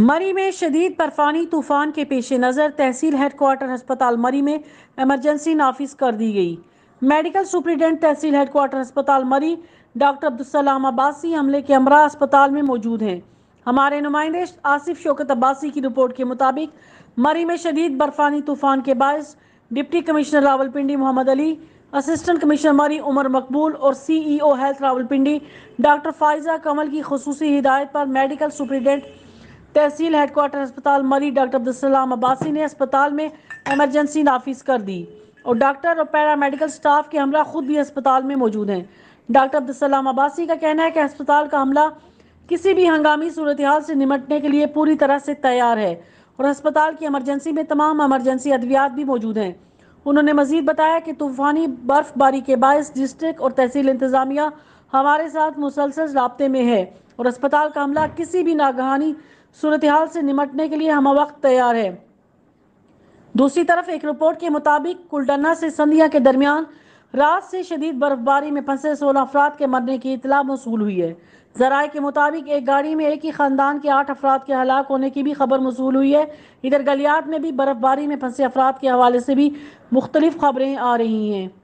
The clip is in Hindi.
मरी में शदीद बर्फानी तूफान के पेश नज़र तहसील हेडकोार्टर हस्पताल मरी में एमरजेंसी नाफिज कर दी गई मेडिकल सुप्रिटेंडेंट तहसील हेडकोार्टर हस्पताल मरी डॉक्टर अब्दुलसलाम अब्बासी हमले के अमरा अस्पताल में मौजूद हैं हमारे नुमाइंदे आसिफ शोकत अब्बासी की रिपोर्ट के मुताबिक मरी में शदीद बर्फानी तूफान के बायस deputy commissioner Rawalpindi Mohammad Ali assistant commissioner Murree Umar Maqbool और CEO health Rawalpindi doctor Faiza Kamal की खसूसी हिदायत पर मेडिकल सुप्रिटेंडेंट तहसील हेडकोार्टर अस्पताल मरी डॉक्टर अब्दुलसलाम अब्बासी ने अस्पताल में एमरजेंसी नाफिज कर दी और डॉक्टर और पैरामेडिकल स्टाफ के हमला खुद भी अस्पताल में मौजूद हैं डॉक्टर अब्दुलसलाम अब्बासी का कहना है कि अस्पताल का हमला किसी भी हंगामी सूरत हाल से निमटने के लिए पूरी तरह से तैयार है और अस्पताल की एमरजेंसी में तमाम एमरजेंसी अद्वियात भी मौजूद हैं उन्होंने मजीद बताया कि तूफ़ानी बर्फबारी के बायस डिस्ट्रिक्ट और तहसील इंतज़ामिया हमारे साथ मुसलसल रबते में है और अस्पताल का हमला किसी भी नागहानी सूरत हाल से निमटने के लिए हम वक्त तैयार है दूसरी तरफ एक रिपोर्ट के मुताबिक कुलडना से संधिया के दरमियान रात से शदीद बर्फबारी में फंसे सोलह अफराद के मरने की इतला मौसू हुई है जराए के मुताबिक एक गाड़ी में एक ही खानदान के आठ अफराद के हलाक होने की भी खबर मौसू हुई है इधर गलियात में भी बर्फबारी में फंसे अफराद के हवाले से भी मुख्तलिफ खबरें आ रही हैं